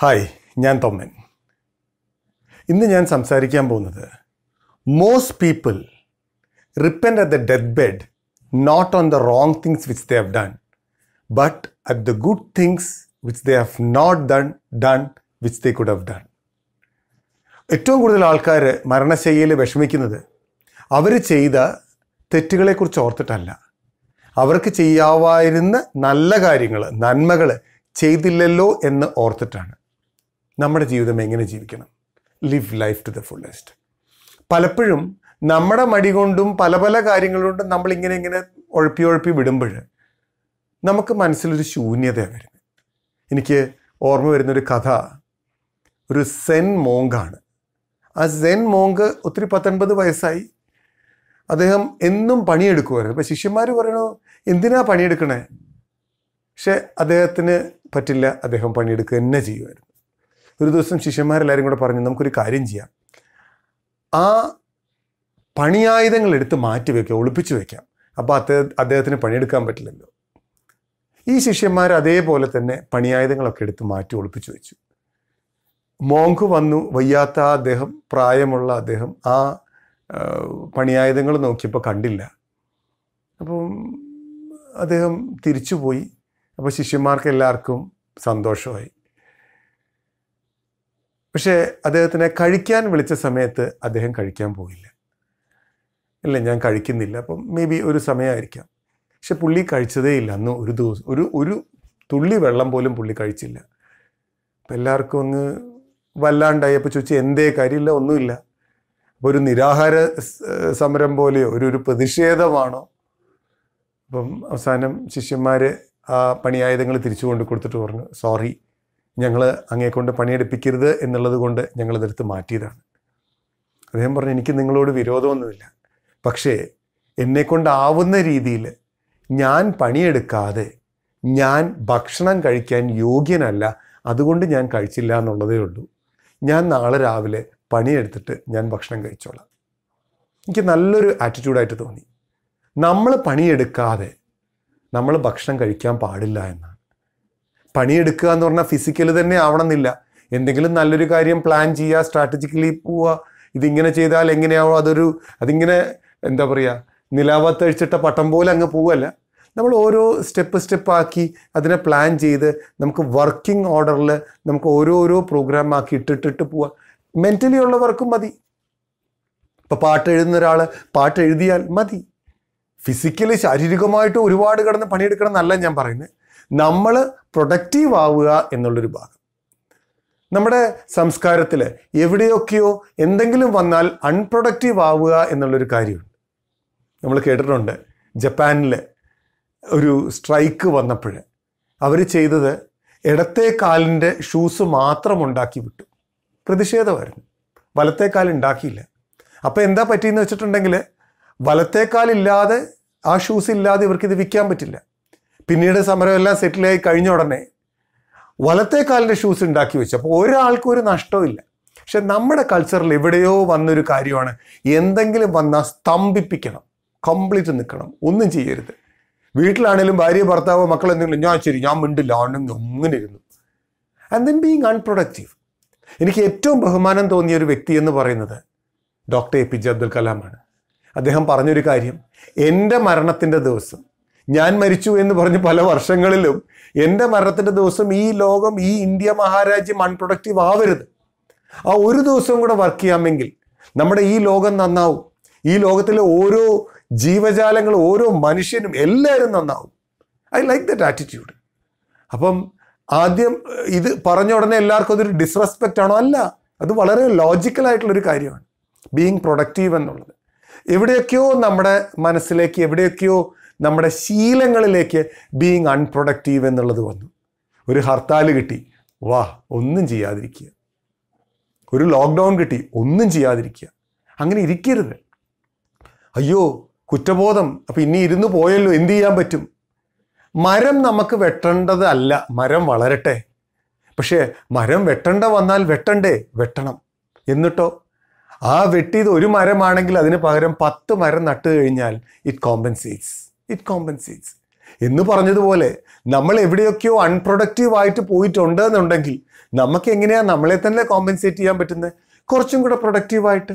hi ഞാൻ തൊമ്മൻ ഇന്ന് ഞാൻ സംസാരിക്കാൻ പോകുന്നത് most people repent at the death bed not on the wrong things which they have done but at the good things which they have not done done which they could have done ഏറ്റവും കൂടുതൽ ആൾക്കാർ മരണശയ്യയിൽ വിഷമിക്കുന്നത് അവർ ചെയ്ത തെറ്റുകളെക്കുറിച്ച് ഓർത്തിട്ടല്ല അവർക്ക് ചെയ്യാവായിരുന്ന നല്ല കാര്യങ്ങൾ നന്മകൾ ചെയ്തില്ലല്ലോ എന്ന് ഓർത്തിട്ടാണ് നമ്മുടെ ജീവിതം എങ്ങനെ ജീവിക്കണം live life to the fullest പലപ്പോഴും നമ്മുടെ മടി കൊണ്ടും പല പല കാര്യങ്ങൾ കൊണ്ടും നമ്മളിങ്ങനെ ഇങ്ങനെ ഉഴപ്പി ഉഴപ്പി വിടുമ്പോൾ നമുക്ക് മനസ്സിലൊരു ശൂന്യതയാണ് വരുന്നത് എനിക്ക് ഓർമ്മ വരുന്നൊരു കഥ ഒരു സെൻ മോങ്കാണ് ആ സെൻ മോങ്ക് ഒത്തിരി പത്തൊൻപത് വയസ്സായി അദ്ദേഹം എന്നും പണിയെടുക്കുമായിരുന്നു അപ്പോൾ ശിഷ്യന്മാർ പറയണു എന്തിനാ പണിയെടുക്കണേ പക്ഷെ അദ്ദേഹത്തിന് പറ്റില്ല അദ്ദേഹം പണിയെടുക്കുക തന്നെ ചെയ്യുമായിരുന്നു ഒരു ദിവസം ശിഷ്യന്മാരെല്ലാവരും കൂടെ പറഞ്ഞു നമുക്കൊരു കാര്യം ചെയ്യാം ആ പണിയായുധങ്ങൾ എടുത്ത് മാറ്റി വെക്കാം ഒളിപ്പിച്ചു വെക്കാം അപ്പോൾ അദ്ദേഹം അദ്ദേഹത്തിന് പണിയെടുക്കാൻ പറ്റില്ലല്ലോ ഈ ശിഷ്യന്മാർ അതേപോലെ തന്നെ പണിയായുധങ്ങളൊക്കെ എടുത്ത് മാറ്റി ഒളിപ്പിച്ചു വെച്ചു മോങ്ക് വന്നു വയ്യാത്ത അദ്ദേഹം പ്രായമുള്ള അദ്ദേഹം ആ പണിയായുധങ്ങൾ നോക്കിയപ്പോൾ കണ്ടില്ല അപ്പം അദ്ദേഹം തിരിച്ചുപോയി അപ്പോൾ ശിഷ്യന്മാർക്ക് എല്ലാവർക്കും സന്തോഷമായി പക്ഷേ അദ്ദേഹത്തിനെ കഴിക്കാൻ വിളിച്ച സമയത്ത് അദ്ദേഹം കഴിക്കാൻ പോയില്ല ഇല്ല ഞാൻ കഴിക്കുന്നില്ല അപ്പം മേ ബി ഒരു സമയമായിരിക്കാം പക്ഷെ പുള്ളി കഴിച്ചതേ ഇല്ല അന്ന് ഒരു ദിവസം ഒരു ഒരു തുള്ളി വെള്ളം പോലും പുള്ളി കഴിച്ചില്ല അപ്പം എല്ലാവർക്കും ഒന്ന് വല്ലാണ്ടായി അപ്പോൾ എന്തേ കാര്യമില്ല ഒന്നുമില്ല അപ്പോൾ ഒരു നിരാഹാര സമരം പോലെയോ ഒരു ഒരു പ്രതിഷേധമാണോ അപ്പം അവസാനം ശിഷ്യന്മാർ ആ പണിയായുധങ്ങൾ തിരിച്ചു കൊണ്ട് കൊടുത്തിട്ട് പറഞ്ഞു സോറി ഞങ്ങൾ അങ്ങേക്കൊണ്ട് പണിയെടുപ്പിക്കരുത് എന്നുള്ളത് കൊണ്ട് ഞങ്ങളതെടുത്ത് മാറ്റിയതാണ് അദ്ദേഹം പറഞ്ഞു എനിക്ക് നിങ്ങളോട് വിരോധമൊന്നുമില്ല പക്ഷേ എന്നെക്കൊണ്ടാവുന്ന രീതിയിൽ ഞാൻ പണിയെടുക്കാതെ ഞാൻ ഭക്ഷണം കഴിക്കാൻ യോഗ്യനല്ല അതുകൊണ്ട് ഞാൻ കഴിച്ചില്ല എന്നുള്ളതേ ഉള്ളൂ ഞാൻ നാളെ രാവിലെ പണിയെടുത്തിട്ട് ഞാൻ ഭക്ഷണം കഴിച്ചോളാം എനിക്ക് നല്ലൊരു ആറ്റിറ്റ്യൂഡായിട്ട് തോന്നി നമ്മൾ പണിയെടുക്കാതെ നമ്മൾ ഭക്ഷണം കഴിക്കാൻ പാടില്ല എന്നാണ് പണിയെടുക്കുക എന്ന് പറഞ്ഞാൽ ഫിസിക്കൽ തന്നെ ആവണമെന്നില്ല എന്തെങ്കിലും നല്ലൊരു കാര്യം പ്ലാൻ ചെയ്യുക സ്ട്രാറ്റജിക്കലി പോവുക ഇതിങ്ങനെ ചെയ്താൽ എങ്ങനെയാവോ അതൊരു അതിങ്ങനെ എന്താ പറയുക നിലാവത്തഴിച്ചിട്ട പട്ടം പോലെ അങ്ങ് പോവല്ല നമ്മൾ ഓരോ സ്റ്റെപ്പ് സ്റ്റെപ്പ് ആക്കി അതിനെ പ്ലാൻ ചെയ്ത് നമുക്ക് വർക്കിംഗ് ഓർഡറിൽ നമുക്ക് ഓരോരോ പ്രോഗ്രാം ആക്കി ഇട്ടിട്ടിട്ട് പോവാം മെൻ്റലി ഉള്ളവർക്കും മതി ഇപ്പോൾ പാട്ട് എഴുതുന്ന ഒരാൾ പാട്ട് എഴുതിയാൽ മതി ഫിസിക്കലി ശാരീരികമായിട്ട് ഒരുപാട് കിടന്ന് പണിയെടുക്കണം എന്നല്ല ഞാൻ പറയുന്നത് നമ്മൾ പ്രൊഡക്റ്റീവ് ആവുക എന്നുള്ളൊരു ഭാഗം നമ്മുടെ സംസ്കാരത്തിൽ എവിടെയൊക്കെയോ എന്തെങ്കിലും വന്നാൽ അൺപ്രൊഡക്റ്റീവ് ആവുക എന്നുള്ളൊരു കാര്യമുണ്ട് നമ്മൾ കേട്ടിട്ടുണ്ട് ജപ്പാനിൽ ഒരു സ്ട്രൈക്ക് വന്നപ്പോൾ അവർ ചെയ്തത് ഇടത്തെ കാലിൻ്റെ ഷൂസ് മാത്രം ഉണ്ടാക്കി വിട്ടു പ്രതിഷേധമായിരുന്നു വലത്തെ ഉണ്ടാക്കിയില്ല അപ്പോൾ എന്താ പറ്റിയെന്ന് വെച്ചിട്ടുണ്ടെങ്കിൽ വലത്തെ കാലില്ലാതെ ആ ഷൂസ് ഇല്ലാതെ ഇവർക്കിത് വിൽക്കാൻ പറ്റില്ല പിന്നീട് സമരമെല്ലാം സെറ്റിലായി കഴിഞ്ഞ ഉടനെ വലത്തെ കാലിൻ്റെ ഷൂസ് ഉണ്ടാക്കി വെച്ചു അപ്പോൾ ഒരാൾക്കും ഒരു നഷ്ടമില്ല പക്ഷെ നമ്മുടെ കൾച്ചറിൽ എവിടെയോ വന്നൊരു കാര്യമാണ് എന്തെങ്കിലും വന്നാൽ സ്തംഭിപ്പിക്കണം കംപ്ലീറ്റ് നിൽക്കണം ഒന്നും ചെയ്യരുത് വീട്ടിലാണെങ്കിലും ഭാര്യ ഭർത്താവോ മക്കൾ എന്തെങ്കിലും ഞാൻ ശരി ഞാൻ മിണ്ടില്ല ആണെങ്കിൽ അങ്ങനെ ഇരുന്നു ആൻഡ് ദെൻ ബീങ് അൺപ്രൊഡക്റ്റീവ് എനിക്ക് ഏറ്റവും ബഹുമാനം തോന്നിയ ഒരു വ്യക്തി എന്ന് പറയുന്നത് doctor A P J Abdul കലാമാണ് അദ്ദേഹം പറഞ്ഞൊരു കാര്യം എൻ്റെ മരണത്തിൻ്റെ ദിവസം ഞാൻ മരിച്ചു എന്ന് പറഞ്ഞ് പല വർഷങ്ങളിലും എൻ്റെ മരണത്തിൻ്റെ ദിവസം ഈ ലോകം ഈ ഇന്ത്യ മഹാരാജ്യം അൺപ്രൊഡക്റ്റീവ് ആവരുത് ആ ഒരു ദിവസം കൂടെ വർക്ക് ചെയ്യാമെങ്കിൽ നമ്മുടെ ഈ ലോകം നന്നാവും ഈ ലോകത്തിലെ ഓരോ ജീവജാലങ്ങളും ഓരോ മനുഷ്യനും എല്ലാവരും നന്നാവും ഐ ലൈക്ക് ദറ്റ് ആറ്റിറ്റ്യൂഡ് അപ്പം ആദ്യം ഇത് പറഞ്ഞ ഉടനെ എല്ലാവർക്കും അതൊരു ഡിസ്റെസ്പെക്റ്റ് ആണോ അല്ല അത് വളരെ ലോജിക്കലായിട്ടുള്ളൊരു കാര്യമാണ് ബീങ് പ്രൊഡക്റ്റീവ് എന്നുള്ളത് എവിടെയൊക്കെയോ നമ്മുടെ മനസ്സിലേക്ക് എവിടെയൊക്കെയോ നമ്മുടെ ശീലങ്ങളിലേക്ക് ബീങ് അൺപ്രൊഡക്റ്റീവ് എന്നുള്ളത് വന്നു ഒരു ഹർത്താൽ കിട്ടി വാ ഒന്നും ചെയ്യാതിരിക്കുക ഒരു ലോക്ക്ഡൗൺ കിട്ടി ഒന്നും ചെയ്യാതിരിക്കുക അങ്ങനെ ഇരിക്കരുത് അയ്യോ കുറ്റബോധം അപ്പം ഇനി ഇരുന്ന് പോയല്ലോ എന്ത് ചെയ്യാൻ പറ്റും മരം നമുക്ക് വെട്ടേണ്ടതല്ല മരം വളരട്ടെ പക്ഷേ മരം വെട്ടണ്ട വന്നാൽ വെട്ടണ്ടേ വെട്ടണം എന്നിട്ടോ ആ വെട്ടിയത് ഒരു മരമാണെങ്കിൽ അതിന് പകരം പത്ത് മരം നട്ടു കഴിഞ്ഞാൽ ഇറ്റ് കോമ്പൻസേറ്റ്സ് ഇറ്റ് കോമ്പൻസേറ്റ്സ് എന്ന് പറഞ്ഞതുപോലെ നമ്മൾ എവിടെയൊക്കെയോ അൺപ്രൊഡക്റ്റീവ് ആയിട്ട് പോയിട്ടുണ്ട് എന്നുണ്ടെങ്കിൽ നമുക്ക് എങ്ങനെയാണ് നമ്മളെ തന്നെ കോമ്പൻസേറ്റ് ചെയ്യാൻ പറ്റുന്നത് കുറച്ചും കൂടെ പ്രൊഡക്റ്റീവായിട്ട്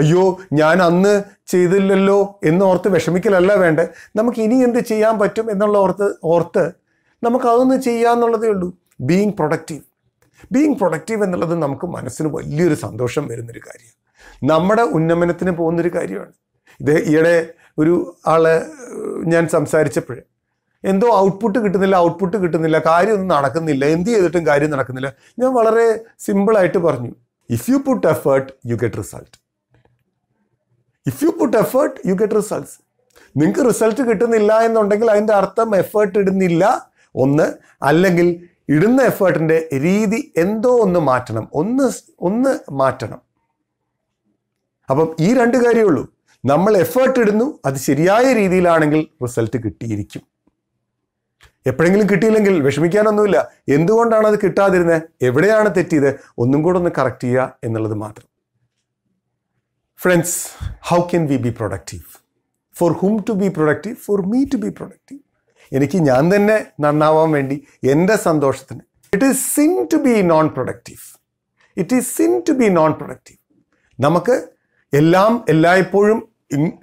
അയ്യോ ഞാൻ അന്ന് ചെയ്തില്ലല്ലോ എന്ന് ഓർത്ത് വിഷമിക്കലല്ല വേണ്ട നമുക്ക് ഇനി എന്ത് ചെയ്യാൻ പറ്റും എന്നുള്ള ഓർത്ത് ഓർത്ത് നമുക്ക് അതൊന്ന് ചെയ്യാന്നുള്ളതേ ഉള്ളൂ ബീങ് പ്രൊഡക്റ്റീവ് ബീങ് പ്രൊഡക്റ്റീവ് എന്നുള്ളത് നമുക്ക് മനസ്സിന് വലിയൊരു സന്തോഷം വരുന്നൊരു കാര്യമാണ് നമ്മുടെ ഉന്നമനത്തിന് പോകുന്നൊരു കാര്യമാണ് ഇത് ഈയിടെ ഒരു ആളെ ഞാൻ സംസാരിച്ചപ്പോൾ എന്തോ ഔട്ട്പുട്ട് കിട്ടുന്നില്ല ഔട്ട്പുട്ട് കിട്ടുന്നില്ല കാര്യമൊന്നും നടക്കുന്നില്ല എന്ത് ചെയ്തിട്ടും കാര്യം നടക്കുന്നില്ല ഞാൻ വളരെ സിമ്പിളായിട്ട് പറഞ്ഞു if you put effort you get result if you put effort you get results നിങ്ങൾക്ക് റിസൾട്ട് കിട്ടുന്നില്ല എന്നുണ്ടെങ്കിൽ അതിൻ്റെ അർത്ഥം എഫേർട്ട് ഇടുന്നില്ല ഒന്ന് അല്ലെങ്കിൽ ഇടുന്ന എഫേർട്ടിൻ്റെ രീതി എന്തോ ഒന്ന് മാറ്റണം ഒന്ന് ഒന്ന് മാറ്റണം അപ്പം ഈ രണ്ട് കാര്യമുള്ളൂ നമ്മൾ എഫേർട്ട് ഇടുന്നു അത് ശരിയായ രീതിയിലാണെങ്കിൽ റിസൾട്ട് കിട്ടിയിരിക്കും എപ്പോഴെങ്കിലും കിട്ടിയില്ലെങ്കിൽ വിഷമിക്കാനൊന്നുമില്ല എന്തുകൊണ്ടാണ് അത് കിട്ടാതിരുന്നത് എവിടെയാണ് തെറ്റിയത് ഒന്നും കൂടെ ഒന്ന് കറക്റ്റ് ചെയ്യുക എന്നുള്ളത് മാത്രം friends how can we be productive for whom to be productive for me to be productive എനിക്ക് ഞാൻ തന്നെ നന്നാവാൻ വേണ്ടി എൻ്റെ സന്തോഷത്തിന് it is sin to be non productive it is sin to be non productive നമുക്ക് എല്ലാം എല്ലായ്പ്പോഴും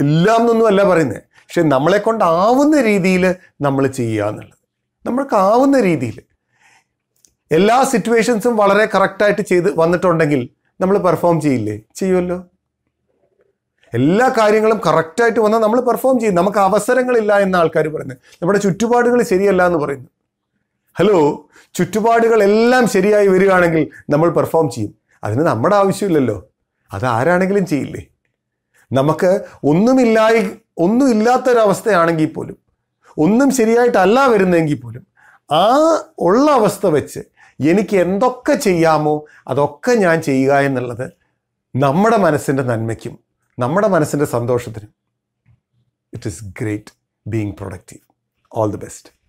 ഇല്ല എന്നൊന്നും അല്ല പറയുന്നത് പക്ഷെ നമ്മളെ കൊണ്ടാവുന്ന രീതിയിൽ നമ്മൾ ചെയ്യുക എന്നുള്ളത് നമ്മൾക്കാവുന്ന രീതിയിൽ എല്ലാ സിറ്റുവേഷൻസും വളരെ കറക്റ്റായിട്ട് ചെയ്ത് വന്നിട്ടുണ്ടെങ്കിൽ നമ്മൾ പെർഫോം ചെയ്യില്ലേ ചെയ്യുമല്ലോ എല്ലാ കാര്യങ്ങളും കറക്റ്റായിട്ട് വന്നാൽ നമ്മൾ പെർഫോം ചെയ്യും നമുക്ക് അവസരങ്ങളില്ല എന്ന ആൾക്കാർ പറയുന്നത് നമ്മുടെ ചുറ്റുപാടുകൾ ശരിയല്ല എന്ന് പറയുന്നു ഹലോ ചുറ്റുപാടുകൾ എല്ലാം ശരിയായി വരികയാണെങ്കിൽ നമ്മൾ പെർഫോം ചെയ്യും അതിന് നമ്മുടെ ആവശ്യമില്ലല്ലോ അത് ആരാണെങ്കിലും ചെയ്യില്ലേ നമുക്ക് ഒന്നുമില്ലായി ഒന്നുമില്ലാത്തൊരവസ്ഥയാണെങ്കിൽ പോലും ഒന്നും ശരിയായിട്ടല്ല വരുന്നതെങ്കിൽ പോലും ആ ഉള്ള അവസ്ഥ വെച്ച് എനിക്ക് എന്തൊക്കെ ചെയ്യാമോ അതൊക്കെ ഞാൻ ചെയ്യുക എന്നുള്ളത് നമ്മുടെ മനസ്സിൻ്റെ നന്മയ്ക്കും നമ്മുടെ മനസ്സിൻ്റെ സന്തോഷത്തിനും it is great being productive all the best